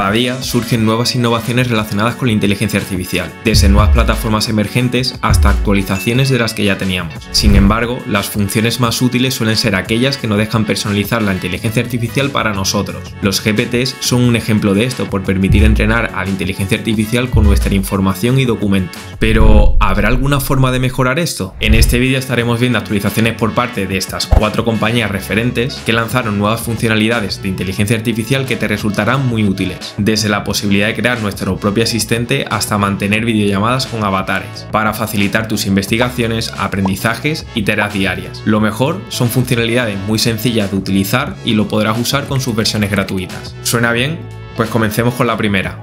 Cada día surgen nuevas innovaciones relacionadas con la inteligencia artificial, desde nuevas plataformas emergentes hasta actualizaciones de las que ya teníamos. Sin embargo, las funciones más útiles suelen ser aquellas que no dejan personalizar la inteligencia artificial para nosotros. Los GPTs son un ejemplo de esto por permitir entrenar a la inteligencia artificial con nuestra información y documentos. Pero, ¿habrá alguna forma de mejorar esto? En este vídeo estaremos viendo actualizaciones por parte de estas cuatro compañías referentes que lanzaron nuevas funcionalidades de inteligencia artificial que te resultarán muy útiles desde la posibilidad de crear nuestro propio asistente hasta mantener videollamadas con avatares, para facilitar tus investigaciones, aprendizajes y tareas diarias. Lo mejor son funcionalidades muy sencillas de utilizar y lo podrás usar con sus versiones gratuitas. ¿Suena bien? Pues comencemos con la primera.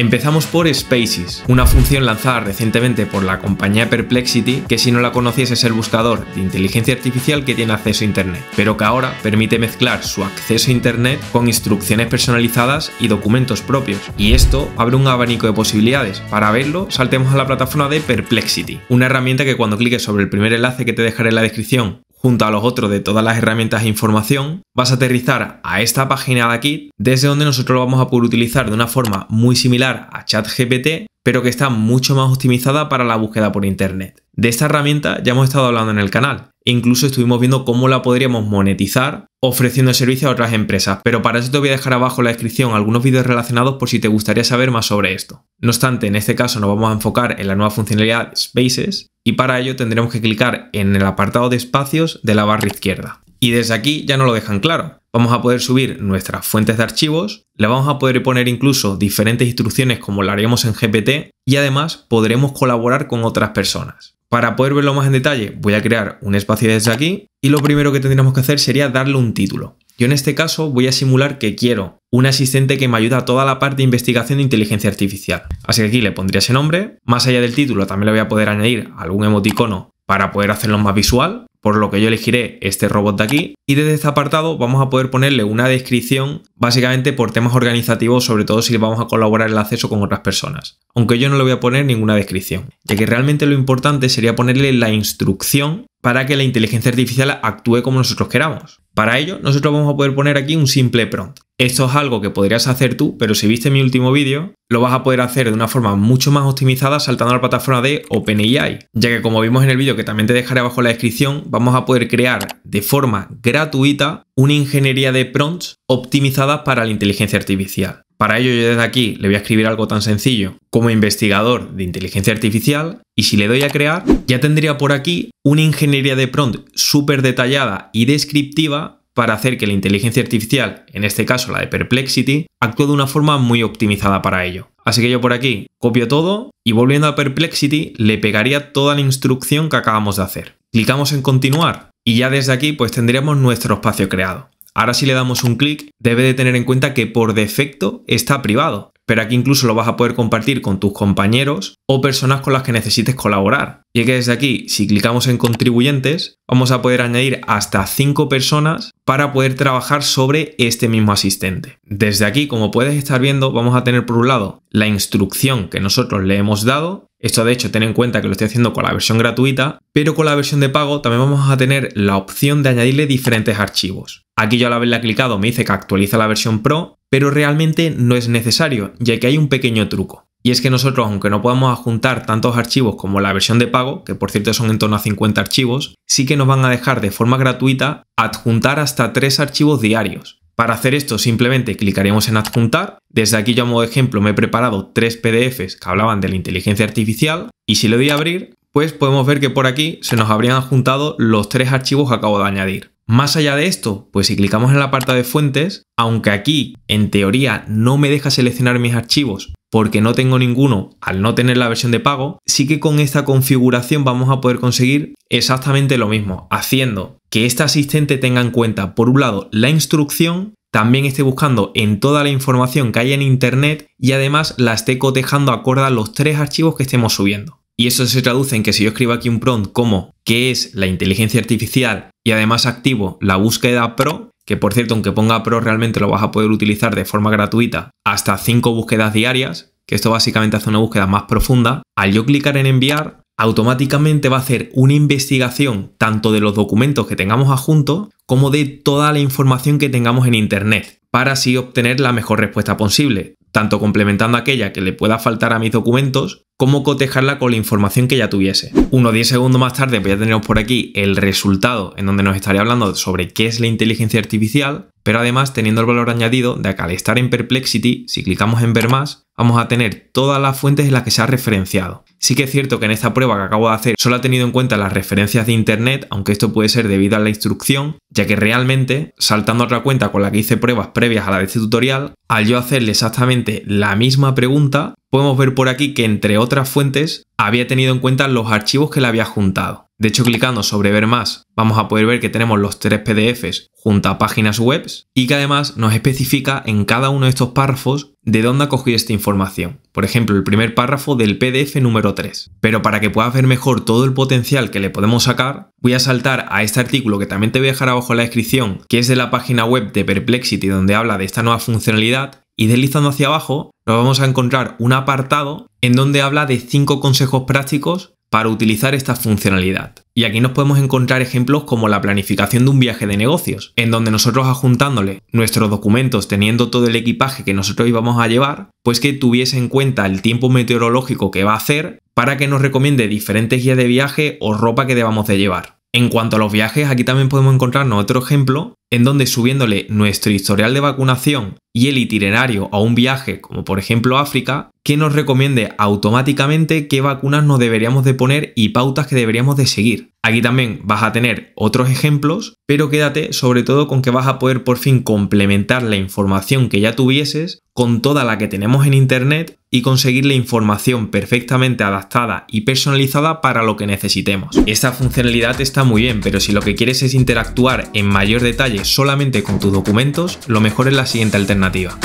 Empezamos por Spaces, una función lanzada recientemente por la compañía Perplexity que si no la conocías es el buscador de inteligencia artificial que tiene acceso a Internet, pero que ahora permite mezclar su acceso a Internet con instrucciones personalizadas y documentos propios. Y esto abre un abanico de posibilidades. Para verlo, saltemos a la plataforma de Perplexity, una herramienta que cuando cliques sobre el primer enlace que te dejaré en la descripción junto a los otros de todas las herramientas de información, vas a aterrizar a esta página de aquí, desde donde nosotros lo vamos a poder utilizar de una forma muy similar a ChatGPT, pero que está mucho más optimizada para la búsqueda por Internet. De esta herramienta ya hemos estado hablando en el canal, e incluso estuvimos viendo cómo la podríamos monetizar ofreciendo el servicio a otras empresas, pero para eso te voy a dejar abajo en la descripción algunos vídeos relacionados por si te gustaría saber más sobre esto. No obstante, en este caso nos vamos a enfocar en la nueva funcionalidad Spaces y para ello tendremos que clicar en el apartado de espacios de la barra izquierda. Y desde aquí ya no lo dejan claro. Vamos a poder subir nuestras fuentes de archivos, le vamos a poder poner incluso diferentes instrucciones como lo haríamos en GPT y además podremos colaborar con otras personas. Para poder verlo más en detalle, voy a crear un espacio desde aquí y lo primero que tendríamos que hacer sería darle un título. Yo en este caso voy a simular que quiero un asistente que me ayuda a toda la parte de investigación de inteligencia artificial. Así que aquí le pondría ese nombre. Más allá del título también le voy a poder añadir algún emoticono para poder hacerlo más visual, por lo que yo elegiré este robot de aquí y desde este apartado vamos a poder ponerle una descripción básicamente por temas organizativos, sobre todo si vamos a colaborar el acceso con otras personas. Aunque yo no le voy a poner ninguna descripción, ya que realmente lo importante sería ponerle la instrucción para que la inteligencia artificial actúe como nosotros queramos. Para ello, nosotros vamos a poder poner aquí un simple prompt esto es algo que podrías hacer tú, pero si viste mi último vídeo, lo vas a poder hacer de una forma mucho más optimizada saltando a la plataforma de OpenAI, ya que como vimos en el vídeo que también te dejaré abajo en la descripción, vamos a poder crear de forma gratuita una ingeniería de prompts optimizada para la inteligencia artificial. Para ello yo desde aquí le voy a escribir algo tan sencillo como investigador de inteligencia artificial y si le doy a crear ya tendría por aquí una ingeniería de prompt súper detallada y descriptiva para hacer que la inteligencia artificial, en este caso la de Perplexity, actúe de una forma muy optimizada para ello. Así que yo por aquí copio todo y volviendo a Perplexity le pegaría toda la instrucción que acabamos de hacer. Clicamos en continuar y ya desde aquí pues tendríamos nuestro espacio creado. Ahora si le damos un clic, debe de tener en cuenta que por defecto está privado pero aquí incluso lo vas a poder compartir con tus compañeros o personas con las que necesites colaborar. Y es que desde aquí, si clicamos en contribuyentes, vamos a poder añadir hasta 5 personas para poder trabajar sobre este mismo asistente. Desde aquí, como puedes estar viendo, vamos a tener por un lado la instrucción que nosotros le hemos dado esto de hecho ten en cuenta que lo estoy haciendo con la versión gratuita, pero con la versión de pago también vamos a tener la opción de añadirle diferentes archivos. Aquí yo al haberle clicado me dice que actualiza la versión Pro, pero realmente no es necesario, ya que hay un pequeño truco. Y es que nosotros, aunque no podamos adjuntar tantos archivos como la versión de pago, que por cierto son en torno a 50 archivos, sí que nos van a dejar de forma gratuita adjuntar hasta 3 archivos diarios. Para hacer esto simplemente clicaríamos en adjuntar. Desde aquí yo a ejemplo me he preparado tres PDFs que hablaban de la inteligencia artificial y si le doy a abrir pues podemos ver que por aquí se nos habrían adjuntado los tres archivos que acabo de añadir. Más allá de esto, pues si clicamos en la parte de fuentes, aunque aquí en teoría no me deja seleccionar mis archivos porque no tengo ninguno al no tener la versión de pago, sí que con esta configuración vamos a poder conseguir exactamente lo mismo, haciendo que este asistente tenga en cuenta, por un lado, la instrucción, también esté buscando en toda la información que hay en Internet y además la esté cotejando acorde a los tres archivos que estemos subiendo. Y eso se traduce en que si yo escribo aquí un prompt como qué es la inteligencia artificial y además activo la búsqueda pro, que por cierto, aunque ponga pro realmente lo vas a poder utilizar de forma gratuita hasta 5 búsquedas diarias, que esto básicamente hace una búsqueda más profunda, al yo clicar en enviar, automáticamente va a hacer una investigación tanto de los documentos que tengamos adjuntos como de toda la información que tengamos en Internet, para así obtener la mejor respuesta posible, tanto complementando aquella que le pueda faltar a mis documentos cómo cotejarla con la información que ya tuviese. Unos 10 segundos más tarde pues ya tenemos por aquí el resultado en donde nos estaría hablando sobre qué es la inteligencia artificial, pero además teniendo el valor añadido de acá al estar en Perplexity, si clicamos en ver más, vamos a tener todas las fuentes en las que se ha referenciado. Sí que es cierto que en esta prueba que acabo de hacer solo ha tenido en cuenta las referencias de internet, aunque esto puede ser debido a la instrucción, ya que realmente, saltando a otra cuenta con la que hice pruebas previas a la de este tutorial, al yo hacerle exactamente la misma pregunta, podemos ver por aquí que entre otras fuentes había tenido en cuenta los archivos que le había juntado. De hecho, clicando sobre ver más, vamos a poder ver que tenemos los tres PDFs junto a páginas web y que además nos especifica en cada uno de estos párrafos de dónde ha cogido esta información. Por ejemplo, el primer párrafo del PDF número 3. Pero para que puedas ver mejor todo el potencial que le podemos sacar, voy a saltar a este artículo que también te voy a dejar abajo en la descripción, que es de la página web de Perplexity donde habla de esta nueva funcionalidad y deslizando hacia abajo nos vamos a encontrar un apartado en donde habla de cinco consejos prácticos para utilizar esta funcionalidad. Y aquí nos podemos encontrar ejemplos como la planificación de un viaje de negocios, en donde nosotros adjuntándole nuestros documentos teniendo todo el equipaje que nosotros íbamos a llevar, pues que tuviese en cuenta el tiempo meteorológico que va a hacer para que nos recomiende diferentes guías de viaje o ropa que debamos de llevar. En cuanto a los viajes, aquí también podemos encontrarnos otro ejemplo en donde subiéndole nuestro historial de vacunación y el itinerario a un viaje, como por ejemplo África, que nos recomiende automáticamente qué vacunas nos deberíamos de poner y pautas que deberíamos de seguir. Aquí también vas a tener otros ejemplos, pero quédate sobre todo con que vas a poder por fin complementar la información que ya tuvieses con toda la que tenemos en Internet y conseguir la información perfectamente adaptada y personalizada para lo que necesitemos. Esta funcionalidad está muy bien, pero si lo que quieres es interactuar en mayor detalle solamente con tus documentos, lo mejor es la siguiente alternativa.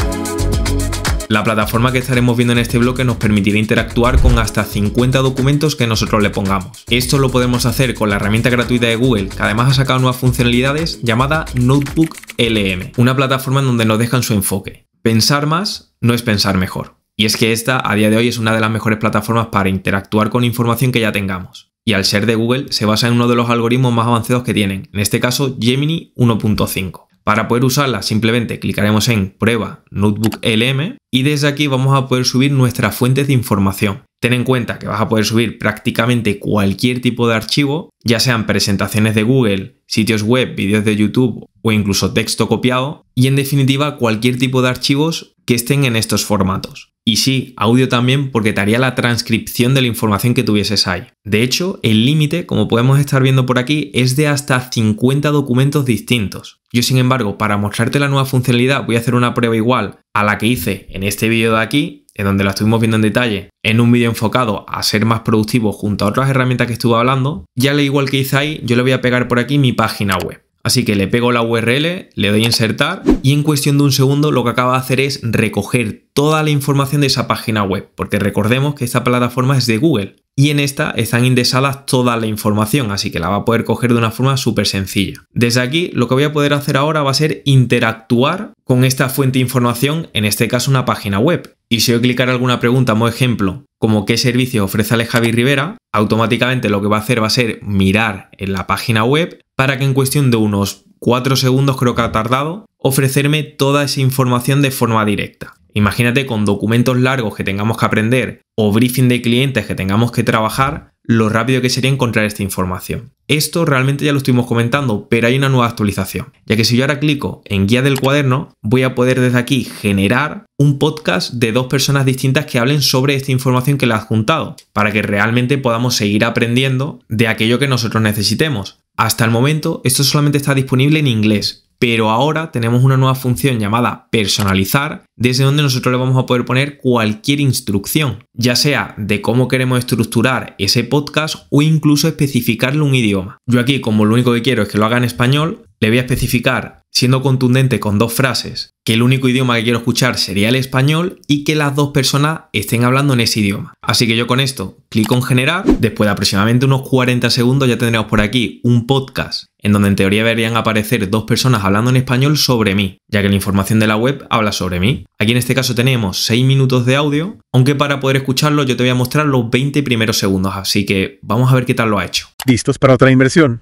La plataforma que estaremos viendo en este bloque nos permitirá interactuar con hasta 50 documentos que nosotros le pongamos. Esto lo podemos hacer con la herramienta gratuita de Google, que además ha sacado nuevas funcionalidades, llamada Notebook LM, una plataforma en donde nos dejan su enfoque. Pensar más no es pensar mejor. Y es que esta, a día de hoy, es una de las mejores plataformas para interactuar con información que ya tengamos y al ser de Google se basa en uno de los algoritmos más avanzados que tienen, en este caso Gemini 1.5. Para poder usarla simplemente clicaremos en prueba notebook LM y desde aquí vamos a poder subir nuestras fuentes de información. Ten en cuenta que vas a poder subir prácticamente cualquier tipo de archivo, ya sean presentaciones de Google, sitios web, vídeos de YouTube o incluso texto copiado y en definitiva cualquier tipo de archivos que estén en estos formatos. Y sí, audio también porque te haría la transcripción de la información que tuvieses ahí. De hecho, el límite, como podemos estar viendo por aquí, es de hasta 50 documentos distintos. Yo, sin embargo, para mostrarte la nueva funcionalidad voy a hacer una prueba igual a la que hice en este vídeo de aquí, en donde la estuvimos viendo en detalle, en un vídeo enfocado a ser más productivo junto a otras herramientas que estuve hablando. Ya le igual que hice ahí, yo le voy a pegar por aquí mi página web. Así que le pego la URL, le doy a insertar y en cuestión de un segundo lo que acaba de hacer es recoger toda la información de esa página web, porque recordemos que esta plataforma es de Google y en esta están indexadas toda la información, así que la va a poder coger de una forma súper sencilla. Desde aquí lo que voy a poder hacer ahora va a ser interactuar con esta fuente de información, en este caso una página web. Y si yo clicar alguna pregunta, como ejemplo, como qué servicio ofrece Javi Rivera, automáticamente lo que va a hacer va a ser mirar en la página web para que en cuestión de unos 4 segundos creo que ha tardado, ofrecerme toda esa información de forma directa. Imagínate con documentos largos que tengamos que aprender o briefing de clientes que tengamos que trabajar, lo rápido que sería encontrar esta información. Esto realmente ya lo estuvimos comentando, pero hay una nueva actualización, ya que si yo ahora clico en guía del cuaderno, voy a poder desde aquí generar un podcast de dos personas distintas que hablen sobre esta información que le has juntado, para que realmente podamos seguir aprendiendo de aquello que nosotros necesitemos. Hasta el momento esto solamente está disponible en inglés, pero ahora tenemos una nueva función llamada personalizar, desde donde nosotros le vamos a poder poner cualquier instrucción, ya sea de cómo queremos estructurar ese podcast o incluso especificarle un idioma. Yo aquí, como lo único que quiero es que lo haga en español, le voy a especificar siendo contundente con dos frases, que el único idioma que quiero escuchar sería el español y que las dos personas estén hablando en ese idioma. Así que yo con esto clic en generar, después de aproximadamente unos 40 segundos ya tendremos por aquí un podcast en donde en teoría deberían aparecer dos personas hablando en español sobre mí, ya que la información de la web habla sobre mí. Aquí en este caso tenemos 6 minutos de audio, aunque para poder escucharlo yo te voy a mostrar los 20 primeros segundos, así que vamos a ver qué tal lo ha hecho. ¿Listos para otra inversión?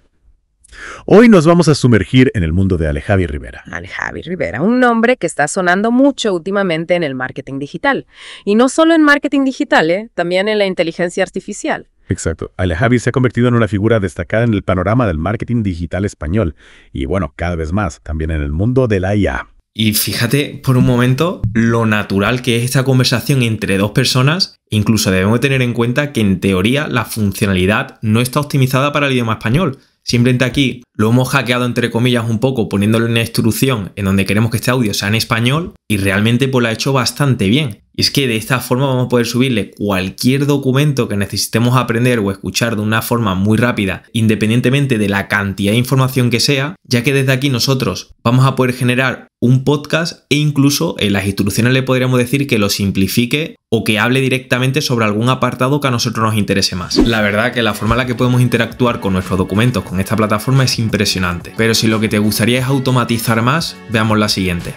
Hoy nos vamos a sumergir en el mundo de Alejavi Rivera. Alejavi Rivera, un nombre que está sonando mucho últimamente en el marketing digital. Y no solo en marketing digital, eh, también en la inteligencia artificial. Exacto. Alejavi se ha convertido en una figura destacada en el panorama del marketing digital español. Y bueno, cada vez más, también en el mundo de la IA. Y fíjate por un momento lo natural que es esta conversación entre dos personas. Incluso debemos tener en cuenta que en teoría la funcionalidad no está optimizada para el idioma español. Simplemente aquí lo hemos hackeado entre comillas un poco poniéndole una instrucción en donde queremos que este audio sea en español y realmente pues lo ha hecho bastante bien. Y es que de esta forma vamos a poder subirle cualquier documento que necesitemos aprender o escuchar de una forma muy rápida, independientemente de la cantidad de información que sea, ya que desde aquí nosotros vamos a poder generar un podcast e incluso en las instrucciones le podríamos decir que lo simplifique o que hable directamente sobre algún apartado que a nosotros nos interese más. La verdad que la forma en la que podemos interactuar con nuestros documentos con esta plataforma es impresionante, pero si lo que te gustaría es automatizar más, veamos la siguiente.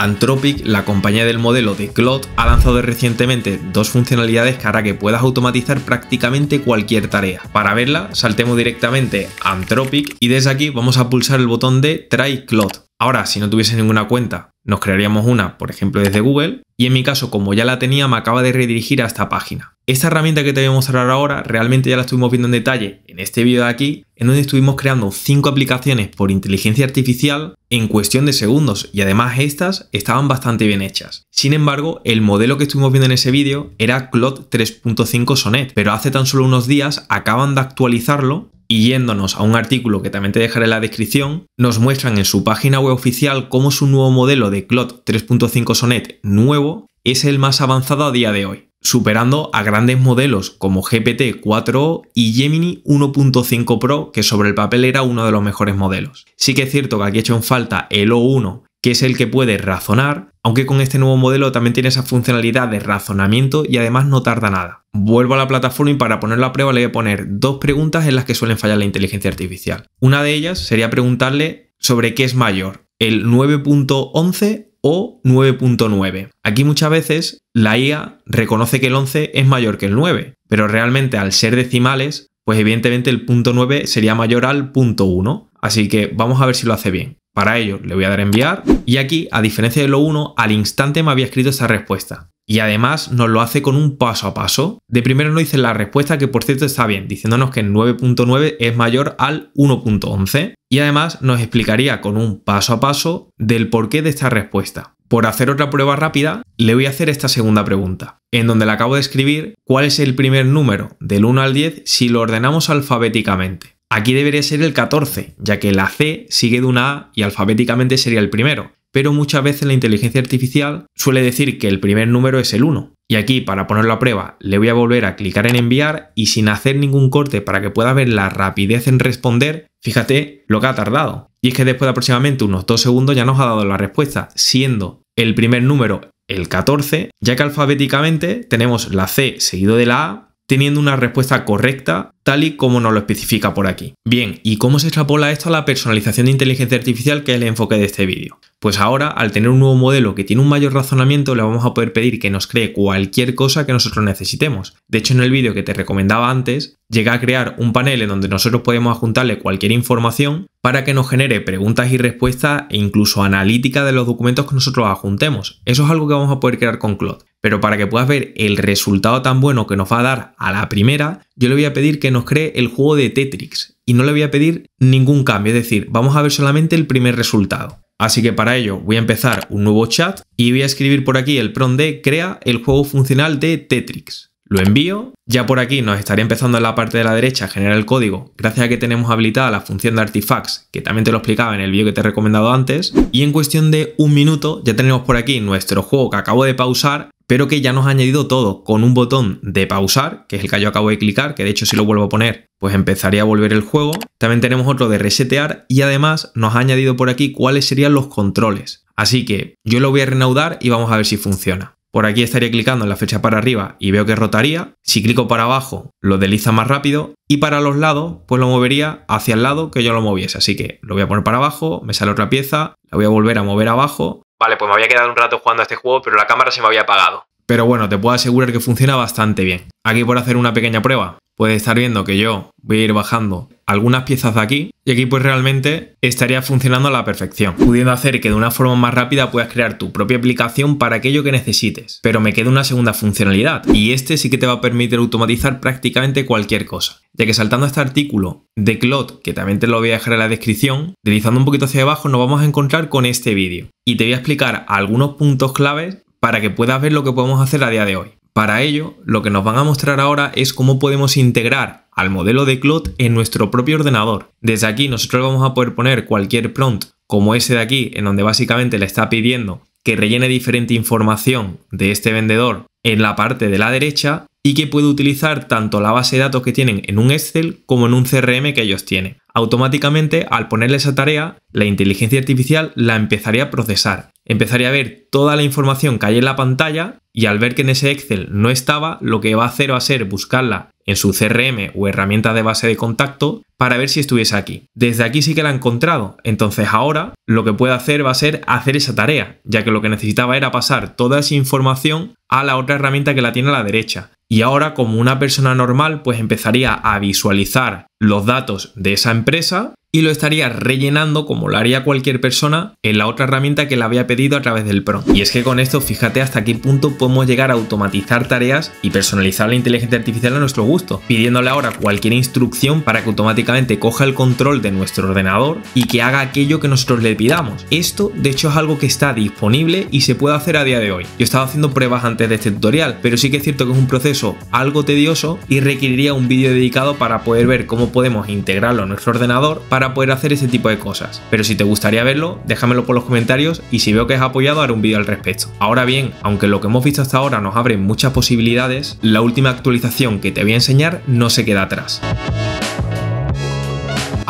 Anthropic, la compañía del modelo de Clot, ha lanzado recientemente dos funcionalidades que hará que puedas automatizar prácticamente cualquier tarea. Para verla, saltemos directamente a Anthropic y desde aquí vamos a pulsar el botón de Try Clot. Ahora, si no tuviese ninguna cuenta, nos crearíamos una, por ejemplo, desde Google, y en mi caso, como ya la tenía, me acaba de redirigir a esta página. Esta herramienta que te voy a mostrar ahora, realmente ya la estuvimos viendo en detalle en este vídeo de aquí, en donde estuvimos creando cinco aplicaciones por inteligencia artificial en cuestión de segundos, y además estas estaban bastante bien hechas. Sin embargo, el modelo que estuvimos viendo en ese vídeo era Cloud 3.5 Sonet. pero hace tan solo unos días acaban de actualizarlo y yéndonos a un artículo que también te dejaré en la descripción, nos muestran en su página web oficial cómo su nuevo modelo de CLOT 3.5 Sonet, nuevo es el más avanzado a día de hoy, superando a grandes modelos como GPT-4 y Gemini 1.5 Pro, que sobre el papel era uno de los mejores modelos. Sí que es cierto que aquí he hecho en falta el O1, que es el que puede razonar, aunque con este nuevo modelo también tiene esa funcionalidad de razonamiento y además no tarda nada. Vuelvo a la plataforma y para ponerlo a prueba le voy a poner dos preguntas en las que suelen fallar la inteligencia artificial. Una de ellas sería preguntarle sobre qué es mayor, el 9.11 o 9.9. Aquí muchas veces la IA reconoce que el 11 es mayor que el 9, pero realmente al ser decimales, pues evidentemente el punto 9 sería mayor al punto 1. Así que vamos a ver si lo hace bien. Para ello le voy a dar enviar y aquí, a diferencia de lo 1, al instante me había escrito esta respuesta. Y además nos lo hace con un paso a paso. De primero nos dice la respuesta que por cierto está bien, diciéndonos que el 9.9 es mayor al 1.11. Y además nos explicaría con un paso a paso del porqué de esta respuesta. Por hacer otra prueba rápida, le voy a hacer esta segunda pregunta, en donde le acabo de escribir cuál es el primer número del 1 al 10 si lo ordenamos alfabéticamente. Aquí debería ser el 14, ya que la C sigue de una A y alfabéticamente sería el primero. Pero muchas veces la inteligencia artificial suele decir que el primer número es el 1. Y aquí, para ponerlo a prueba, le voy a volver a clicar en enviar y sin hacer ningún corte para que pueda ver la rapidez en responder, fíjate lo que ha tardado. Y es que después de aproximadamente unos 2 segundos ya nos ha dado la respuesta, siendo el primer número el 14, ya que alfabéticamente tenemos la C seguido de la A, teniendo una respuesta correcta tal y como nos lo especifica por aquí. Bien, ¿y cómo se extrapola esto a la personalización de inteligencia artificial que es el enfoque de este vídeo? Pues ahora, al tener un nuevo modelo que tiene un mayor razonamiento, le vamos a poder pedir que nos cree cualquier cosa que nosotros necesitemos. De hecho, en el vídeo que te recomendaba antes, llega a crear un panel en donde nosotros podemos adjuntarle cualquier información para que nos genere preguntas y respuestas e incluso analítica de los documentos que nosotros adjuntemos. Eso es algo que vamos a poder crear con Claude, Pero para que puedas ver el resultado tan bueno que nos va a dar a la primera, yo le voy a pedir que nos cree el juego de Tetrix y no le voy a pedir ningún cambio, es decir, vamos a ver solamente el primer resultado. Así que para ello voy a empezar un nuevo chat y voy a escribir por aquí el prompt de crea el juego funcional de Tetrix. Lo envío, ya por aquí nos estaría empezando en la parte de la derecha a generar el código gracias a que tenemos habilitada la función de artifacts que también te lo explicaba en el vídeo que te he recomendado antes y en cuestión de un minuto ya tenemos por aquí nuestro juego que acabo de pausar pero que ya nos ha añadido todo con un botón de pausar, que es el que yo acabo de clicar, que de hecho si lo vuelvo a poner, pues empezaría a volver el juego. También tenemos otro de resetear y además nos ha añadido por aquí cuáles serían los controles. Así que yo lo voy a renaudar y vamos a ver si funciona. Por aquí estaría clicando en la fecha para arriba y veo que rotaría. Si clico para abajo, lo desliza más rápido. Y para los lados, pues lo movería hacia el lado que yo lo moviese. Así que lo voy a poner para abajo, me sale otra pieza, la voy a volver a mover abajo vale, pues me había quedado un rato jugando a este juego, pero la cámara se me había apagado. Pero bueno, te puedo asegurar que funciona bastante bien. Aquí por hacer una pequeña prueba, puedes estar viendo que yo voy a ir bajando algunas piezas de aquí y aquí pues realmente estaría funcionando a la perfección, pudiendo hacer que de una forma más rápida puedas crear tu propia aplicación para aquello que necesites. Pero me queda una segunda funcionalidad y este sí que te va a permitir automatizar prácticamente cualquier cosa. Ya que saltando a este artículo de Clot, que también te lo voy a dejar en la descripción, deslizando un poquito hacia abajo nos vamos a encontrar con este vídeo y te voy a explicar algunos puntos claves para que puedas ver lo que podemos hacer a día de hoy. Para ello, lo que nos van a mostrar ahora es cómo podemos integrar al modelo de Cloud en nuestro propio ordenador. Desde aquí nosotros vamos a poder poner cualquier prompt como ese de aquí, en donde básicamente le está pidiendo que rellene diferente información de este vendedor en la parte de la derecha y que puede utilizar tanto la base de datos que tienen en un Excel como en un CRM que ellos tienen automáticamente al ponerle esa tarea, la inteligencia artificial la empezaría a procesar. Empezaría a ver toda la información que hay en la pantalla y al ver que en ese Excel no estaba, lo que va a hacer va a ser buscarla en su CRM o herramienta de base de contacto para ver si estuviese aquí. Desde aquí sí que la ha encontrado, entonces ahora lo que puede hacer va a ser hacer esa tarea, ya que lo que necesitaba era pasar toda esa información a la otra herramienta que la tiene a la derecha. Y ahora, como una persona normal, pues empezaría a visualizar los datos de esa empresa y lo estaría rellenando como lo haría cualquier persona en la otra herramienta que le había pedido a través del Pro. Y es que con esto fíjate hasta qué punto podemos llegar a automatizar tareas y personalizar la inteligencia artificial a nuestro gusto, pidiéndole ahora cualquier instrucción para que automáticamente coja el control de nuestro ordenador y que haga aquello que nosotros le pidamos. Esto de hecho es algo que está disponible y se puede hacer a día de hoy. Yo estaba haciendo pruebas antes de este tutorial, pero sí que es cierto que es un proceso algo tedioso y requeriría un vídeo dedicado para poder ver cómo podemos integrarlo en nuestro ordenador para poder hacer ese tipo de cosas. Pero si te gustaría verlo, déjamelo por los comentarios y si veo que has apoyado haré un vídeo al respecto. Ahora bien, aunque lo que hemos visto hasta ahora nos abre muchas posibilidades, la última actualización que te voy a enseñar no se queda atrás.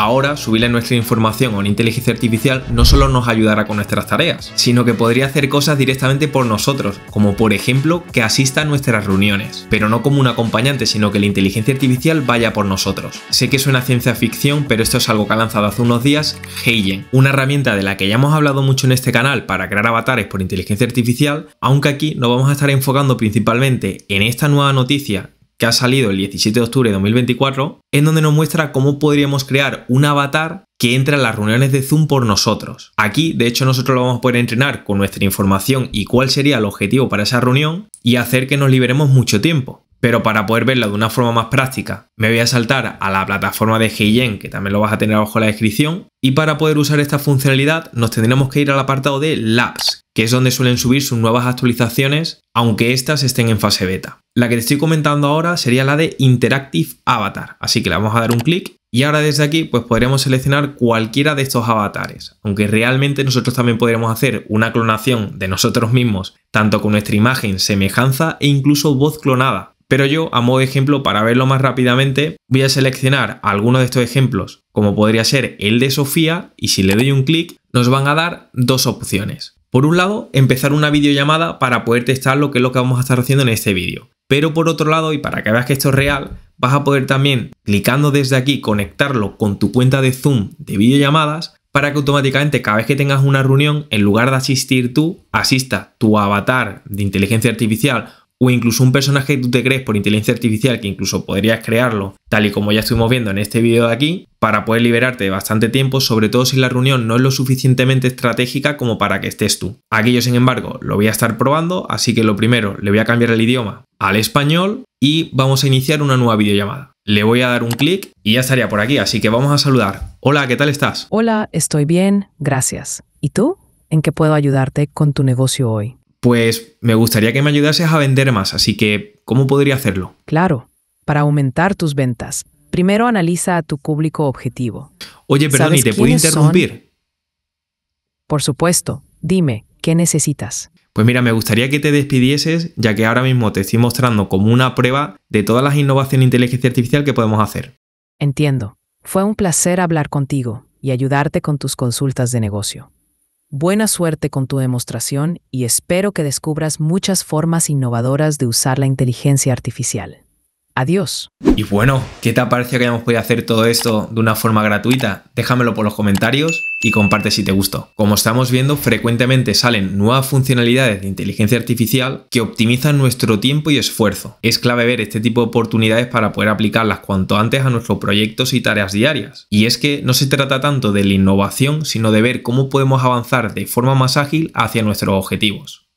Ahora, subirle nuestra información a una inteligencia artificial no solo nos ayudará con nuestras tareas, sino que podría hacer cosas directamente por nosotros, como por ejemplo que asista a nuestras reuniones, pero no como un acompañante, sino que la inteligencia artificial vaya por nosotros. Sé que suena ciencia ficción, pero esto es algo que ha lanzado hace unos días Heijen, una herramienta de la que ya hemos hablado mucho en este canal para crear avatares por inteligencia artificial, aunque aquí nos vamos a estar enfocando principalmente en esta nueva noticia que ha salido el 17 de octubre de 2024, en donde nos muestra cómo podríamos crear un avatar que entre a las reuniones de Zoom por nosotros. Aquí, de hecho, nosotros lo vamos a poder entrenar con nuestra información y cuál sería el objetivo para esa reunión y hacer que nos liberemos mucho tiempo pero para poder verla de una forma más práctica, me voy a saltar a la plataforma de HeyGen que también lo vas a tener abajo en la descripción, y para poder usar esta funcionalidad nos tendremos que ir al apartado de Labs, que es donde suelen subir sus nuevas actualizaciones, aunque estas estén en fase beta. La que te estoy comentando ahora sería la de Interactive Avatar, así que le vamos a dar un clic y ahora desde aquí pues podremos seleccionar cualquiera de estos avatares, aunque realmente nosotros también podremos hacer una clonación de nosotros mismos, tanto con nuestra imagen, semejanza e incluso voz clonada. Pero yo, a modo de ejemplo, para verlo más rápidamente, voy a seleccionar alguno de estos ejemplos, como podría ser el de Sofía, y si le doy un clic, nos van a dar dos opciones. Por un lado, empezar una videollamada para poder testar lo que es lo que vamos a estar haciendo en este vídeo. Pero por otro lado, y para que veas que esto es real, vas a poder también, clicando desde aquí, conectarlo con tu cuenta de Zoom de videollamadas para que automáticamente cada vez que tengas una reunión, en lugar de asistir tú, asista tu avatar de inteligencia artificial o incluso un personaje que tú te crees por inteligencia artificial que incluso podrías crearlo, tal y como ya estuvimos viendo en este vídeo de aquí, para poder liberarte de bastante tiempo, sobre todo si la reunión no es lo suficientemente estratégica como para que estés tú. Aquí yo sin embargo lo voy a estar probando, así que lo primero le voy a cambiar el idioma al español y vamos a iniciar una nueva videollamada. Le voy a dar un clic y ya estaría por aquí, así que vamos a saludar. Hola, ¿qué tal estás? Hola, estoy bien, gracias. ¿Y tú? ¿En qué puedo ayudarte con tu negocio hoy? Pues me gustaría que me ayudases a vender más, así que, ¿cómo podría hacerlo? Claro, para aumentar tus ventas, primero analiza a tu público objetivo. Oye, perdón, ¿y te puedo interrumpir? Por supuesto, dime, ¿qué necesitas? Pues mira, me gustaría que te despidieses, ya que ahora mismo te estoy mostrando como una prueba de todas las innovación de inteligencia artificial que podemos hacer. Entiendo. Fue un placer hablar contigo y ayudarte con tus consultas de negocio. Buena suerte con tu demostración y espero que descubras muchas formas innovadoras de usar la inteligencia artificial. Adiós. Y bueno, ¿qué te ha parecido que hayamos podido hacer todo esto de una forma gratuita? Déjamelo por los comentarios y comparte si te gustó. Como estamos viendo, frecuentemente salen nuevas funcionalidades de inteligencia artificial que optimizan nuestro tiempo y esfuerzo. Es clave ver este tipo de oportunidades para poder aplicarlas cuanto antes a nuestros proyectos y tareas diarias. Y es que no se trata tanto de la innovación, sino de ver cómo podemos avanzar de forma más ágil hacia nuestros objetivos.